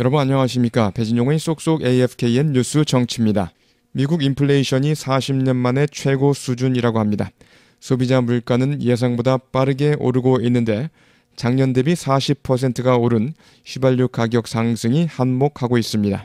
여러분 안녕하십니까. 배진용의 쏙쏙 AFKN 뉴스 정치입니다. 미국 인플레이션이 40년 만에 최고 수준이라고 합니다. 소비자 물가는 예상보다 빠르게 오르고 있는데 작년 대비 40%가 오른 휘발유 가격 상승이 한몫하고 있습니다.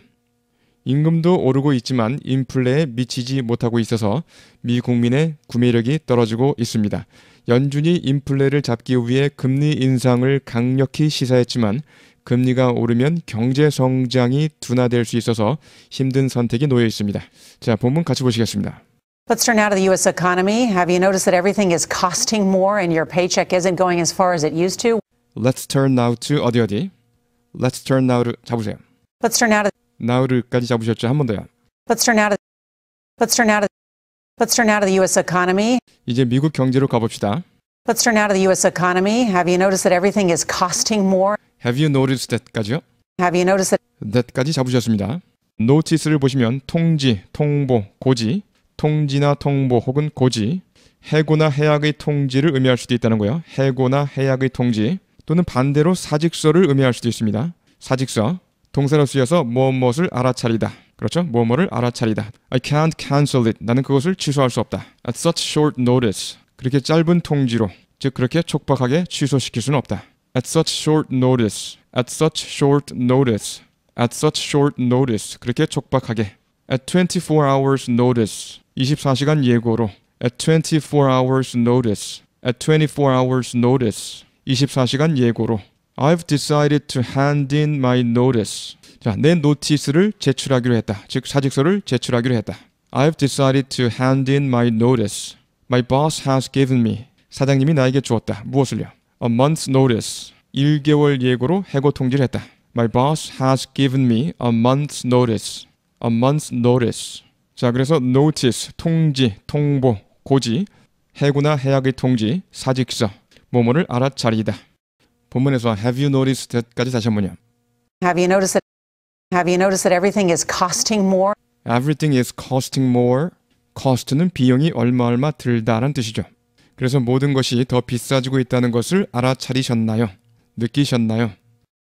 임금도 오르고 있지만 인플레에 미치지 못하고 있어서 미 국민의 구매력이 떨어지고 있습니다. 연준이 인플레를 잡기 위해 금리 인상을 강력히 시사했지만 금리가 오르면 경제 성장이 둔화될 수 있어서 힘든 선택이 놓여 있습니다. 자, 본문 같이 보시겠습니다. Let's turn now to the U.S. economy. Have you noticed that everything is costing more and your paycheck isn't going as far as it used to? Let's turn now to 어디 어디. Let's turn now to 잡으세요. Let's turn now to now까지 잡으셨죠? 한 번 더요. Let's turn now to Let's turn now to Let's turn now to the U.S. economy. 이제 미국 경제로 가봅시다. Let's turn now to the U.S. economy. Have you noticed that everything is costing more? Have you noticed that까지요? Have you noticed that? that까지 잡으셨습니다. notice를 보시면 통지, 통보, 고지, 통지나 통보 혹은 고지, 해고나 해약의 통지를 의미할 수도 있다는 거예요. 해고나 해약의 통지 또는 반대로 사직서를 의미할 수도 있습니다. 사직서, 동사로 쓰여서 무엇무엇을 알아차리다. 그렇죠? 무엇무엇을 알아차리다. I can't cancel it. 나는 그것을 취소할 수 없다. At such short notice. 그렇게 짧은 통지로 즉 그렇게 촉박하게 취소시킬 수는 없다. At such short notice, at such short notice, at such short notice 그렇게 촉박하게 at 24 hours notice 24시간 예고로 at 24 hours notice, at 24 hours notice 24시간 예고로 I've decided to hand in my notice. 자, 내 노티스를 제출하기로 했다. 즉 사직서를 제출하기로 했다. I've decided to hand in my notice. My boss has given me. 사장님이 나에게 주었다. 무엇을요? A month's notice. 1개월 예고로 해고 통지를 했다. My boss has given me a month's notice. A month's notice. 자, 그래서 notice, 통지, 통보, 고지, 해고나 해약의 통지, 사직서, 뭐뭐를 알아차리다. 본문에서 have you noticed that까지 다시 한번요. Have you noticed that Have you noticed that everything is costing more? Everything is costing more. cost는 비용이 얼마 얼마 들다란 뜻이죠. 그래서 모든 것이 더 비싸지고 있다는 것을 알아차리셨나요? 느끼셨나요?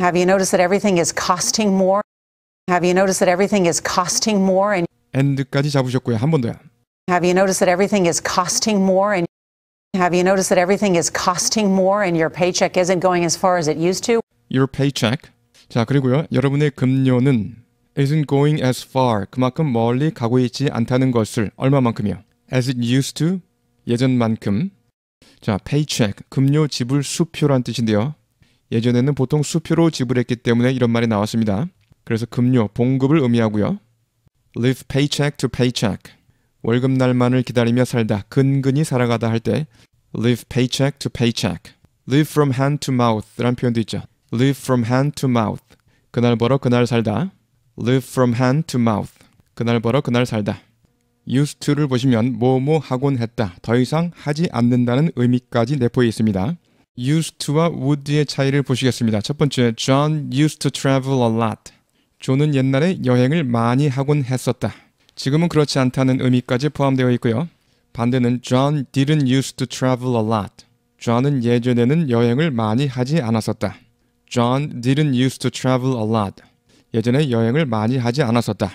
Have you noticed that everything is costing more? Have you noticed that everything is costing more? And end까지 잡으셨고요. 한 번 더요. Have you noticed that everything is costing more? And Have you noticed that everything is costing more and your paycheck isn't going as far as it used to? Your paycheck. 자, 그리고요. 여러분의 급료는 isn't going as far 그만큼 멀리 가고 있지 않다는 것을 얼마만큼이요? as it used to 예전만큼 자 paycheck 급료 지불 수표란 뜻인데요. 예전에는 보통 수표로 지불했기 때문에 이런 말이 나왔습니다. 그래서 급료 봉급을 의미하고요. live paycheck to paycheck 월급 날만을 기다리며 살다 근근히 살아가다 할때 live paycheck to paycheck live from hand to mouth라는 표현도 있죠. live from hand to mouth 그날 벌어 그날 살다 live from hand to mouth. 그날 벌어 그날 살다. used to를 보시면 뭐뭐 하곤 했다. 더 이상 하지 않는다는 의미까지 내포해 있습니다. used to와 would의 차이를 보시겠습니다. 첫 번째, John used to travel a lot. 존은 옛날에 여행을 많이 하곤 했었다. 지금은 그렇지 않다는 의미까지 포함되어 있고요. 반대는 John didn't used to travel a lot. 존은 예전에는 여행을 많이 하지 않았었다. John didn't used to travel a lot. 예전에 여행을 많이 하지 않았었다.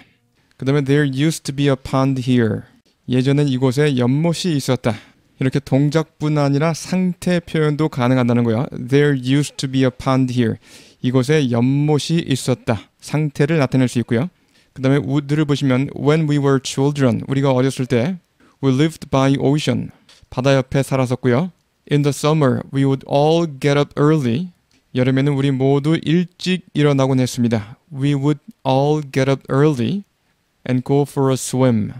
그 다음에 there used to be a pond here. 예전엔 이곳에 연못이 있었다. 이렇게 동작뿐 아니라 상태 표현도 가능하다는 거야. There used to be a pond here. 이곳에 연못이 있었다. 상태를 나타낼 수 있고요. 그 다음에 would를 보시면 when we were children 우리가 어렸을 때 we lived by ocean 바다 옆에 살았었고요. In the summer we would all get up early 여름에는 우리 모두 일찍 일어나곤 했습니다. We would all get up early and go for a swim.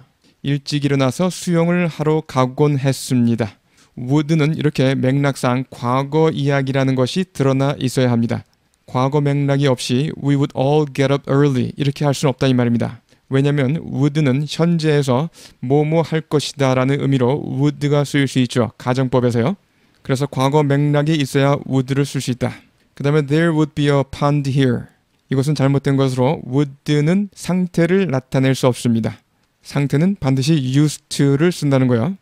일찍 일어나서 수영을 하러 가곤 했습니다. would는 이렇게 맥락상 과거 이야기라는 것이 드러나 있어야 합니다. 과거 맥락이 없이 we would all get up early 이렇게 할 수는 없다 이 말입니다. 왜냐하면 would는 현재에서 뭐뭐 할 것이다 라는 의미로 would가 쓰일 수 있죠. 가정법에서요. 그래서 과거 맥락이 있어야 would를 쓸 수 있다. 그 다음에 there would be a pond here. 이것은 잘못된 것으로 would는 상태를 나타낼 수 없습니다. 상태는 반드시 used to를 쓴다는 거야.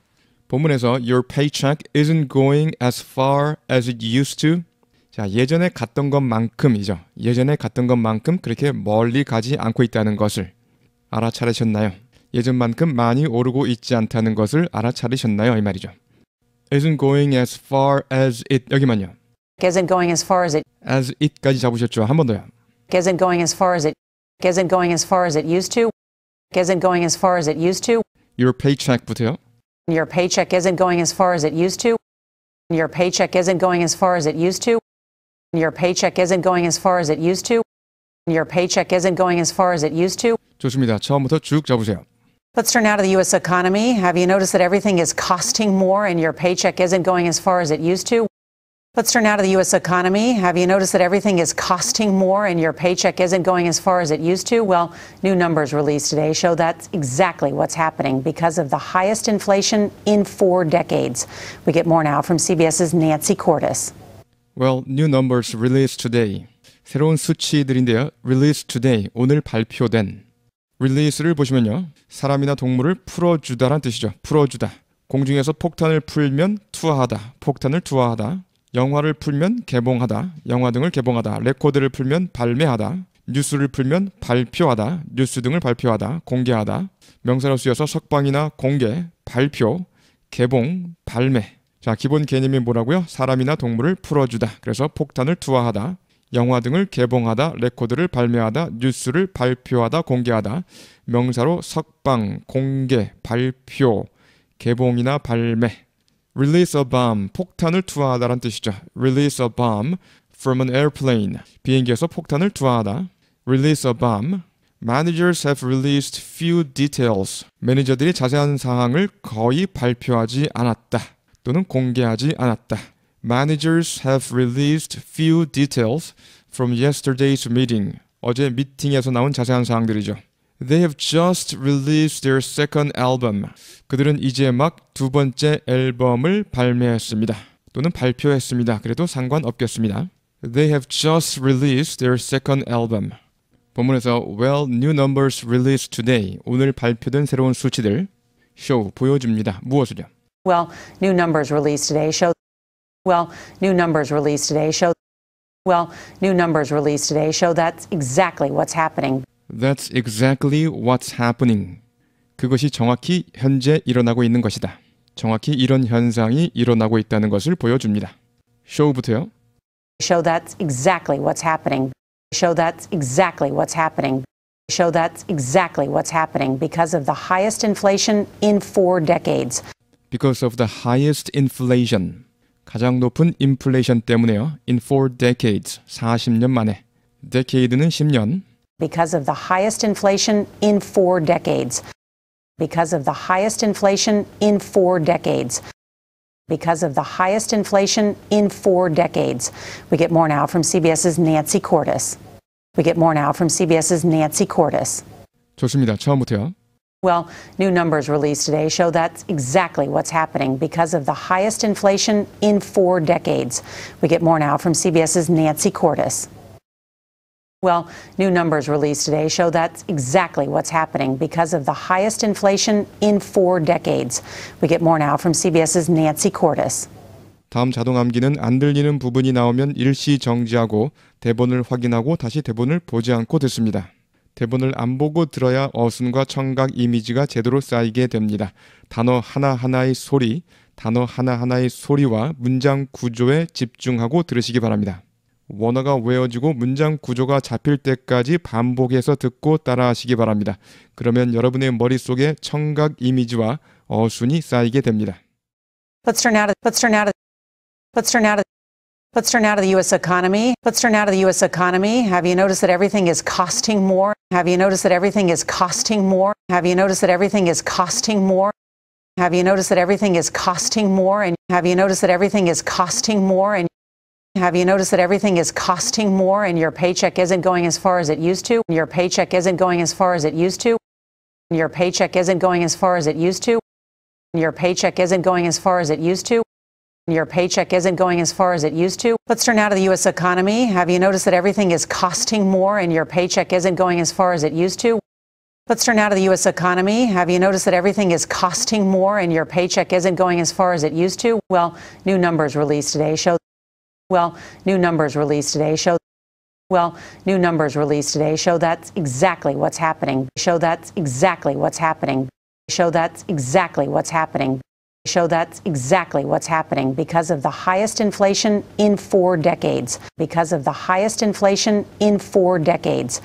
본문에서 your paycheck isn't going as far as it used to. 자, 예전에 갔던 것만큼이죠. 예전에 갔던 것만큼 그렇게 멀리 가지 않고 있다는 것을 알아차리셨나요? 예전만큼 많이 오르고 있지 않다는 것을 알아차리셨나요? 이 말이죠. isn't going as far as it 여기만요. isn't going as far as it as it까지 잡으셨죠. 한 번 더요. Isn't going as far as it isn't going as far as it used to. Isn't going as far as it used to. Your paycheck부터요. Your paycheck isn't going as far as it used to. Your paycheck isn't going as far as it used to. Your paycheck isn't going as far as it used to. Your paycheck isn't going as far as it used to. 좋습니다. 처음부터 쭉 잡으세요. Let's turn now to the U.S. economy. Have you noticed that everything is costing more and your paycheck isn't going as far as it used to? Let's turn now to the U.S. economy. Have you noticed that everything is costing more and your paycheck isn't going as far as it used to? Well, new numbers released today show that's exactly what's happening because of the highest inflation in four decades. We get more now from CBS's Nancy Cordes. Well, new numbers released today. 새로운 수치들인데요. Released today. 오늘 발표된. Release를 보시면요. 사람이나 동물을 풀어주다란 뜻이죠. 풀어주다. 공중에서 폭탄을 풀면 투하하다. 폭탄을 투하하다. 영화를 풀면 개봉하다, 영화 등을 개봉하다, 레코드를 풀면 발매하다, 뉴스를 풀면 발표하다, 뉴스 등을 발표하다, 공개하다, 명사로 쓰여서 석방이나 공개, 발표, 개봉, 발매. 자, 기본 개념이 뭐라고요? 사람이나 동물을 풀어주다. 그래서 폭탄을 투하하다, 영화 등을 개봉하다, 레코드를 발매하다, 뉴스를 발표하다, 공개하다. 명사로 석방, 공개, 발표, 개봉이나 발매. release a bomb 폭탄을 투하하다란 뜻이죠. release a bomb from an airplane 비행기에서 폭탄을 투하하다. release a bomb Managers have released few details. 매니저들이 자세한 사항을 거의 발표하지 않았다. 또는 공개하지 않았다. Managers have released few details from yesterday's meeting. 어제 미팅에서 나온 자세한 사항들이죠. They have just released their second album. 그들은 이제 막 두 번째 앨범을 발매했습니다. 또는 발표했습니다. 그래도 상관없겠습니다. They have just released their second album. 본문에서 well new numbers released today. 오늘 발표된 새로운 수치들 show 보여줍니다. 무엇을요? Well, new numbers released today show Well, new numbers released today show Well, new numbers released today show that's exactly what's happening. That's exactly what's happening. 그것이 정확히 현재 일어나고 있는 것이다. 정확히 이런 현상이 일어나고 있다는 것을 보여줍니다. show부터요. Show that's exactly what's happening. Show that's exactly what's happening. Show that's exactly what's happening because of the highest inflation in four decades. Because of the highest inflation. 가장 높은 인플레이션 때문에요. In four decades. 40년 만에. decade는 10년, because of the highest inflation in four decades. Because of the highest inflation in four decades. Because of the highest inflation in four decades. We get more now from CBS's Nancy Cordes. We get more now from CBS's Nancy Cordes. 좋습니다. 처음부터요. Well, new numbers released today show that's exactly what's happening because of the highest inflation in four decades. We get more now from CBS's Nancy Cordes. Well, new numbers released today show that's exactly what's happening because of the highest inflation in four decades. We get more now from CBS's Nancy Cordes. 다음 자동암기는 안 들리는 부분이 나오면 일시 정지하고 대본을 확인하고 다시 대본을 보지 않고 듣습니다. 대본을 안 보고 들어야 어순과 청각 이미지가 제대로 쌓이게 됩니다. 단어 하나하나의 소리, 단어 하나하나의 소리와 문장 구조에 집중하고 들으시기 바랍니다. 원어가 외워지고 문장 구조가 잡힐 때까지 반복해서 듣고 따라하시기 바랍니다. 그러면 여러분의 머릿속에 청각 이미지와 어순이 쌓이게 됩니다. Let's turn out of, let's turn out of, let's turn out of Let's turn out of the U.S. economy. Let's turn out of the U.S. economy. Have you noticed that everything is costing more? Have you noticed that everything is costing more? Have you noticed that everything is costing more? Have you noticed that everything is costing more? And have you noticed that everything is costing more? And have you noticed that everything is costing more and your paycheck isn't going as far as it used to? Your paycheck isn't going as far as it used to? Your paycheck isn't going as far as it used to? Your paycheck isn't going as far as it used to? Your paycheck isn't going as far as it used to? Let's turn now to the U.S. economy. Have you noticed that everything is costing more and your paycheck isn't going as far as it used to? Let's turn now to the U.S. economy. Have you noticed that everything is costing more and your paycheck isn't going as far as it used to? Well, new numbers released today show well, new numbers released today show well, new numbers released today show that's exactly what's happening. Show that's exactly what's happening. Show that's exactly what's happening. Show that's exactly what's happening because of the highest inflation in 4 decades. Because of the highest inflation in 4 decades.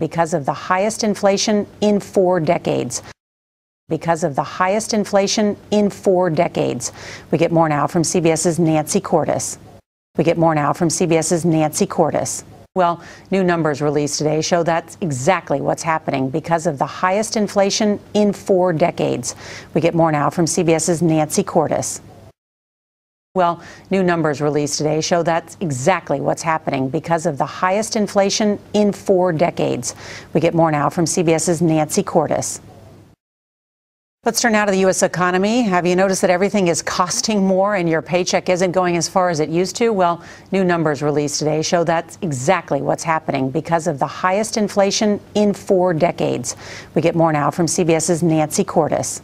Because of the highest inflation in 4 decades because of the highest inflation in four decades. We get more now from CBS's Nancy Cordes. We get more now from CBS's Nancy Cordes. Well, new numbers released today show that's exactly what's happening because of the highest inflation in four decades. We get more now from CBS's Nancy Cordes. Well, new numbers released today show that's exactly what's happening because of the highest inflation in four decades. We get more now from CBS's Nancy Cordes. Let's turn now to the U.S. economy. Have you noticed that everything is costing more and your paycheck isn't going as far as it used to? Well, new numbers released today show that's exactly what's happening because of the highest inflation in four decades. We get more now from CBS's Nancy Cordes.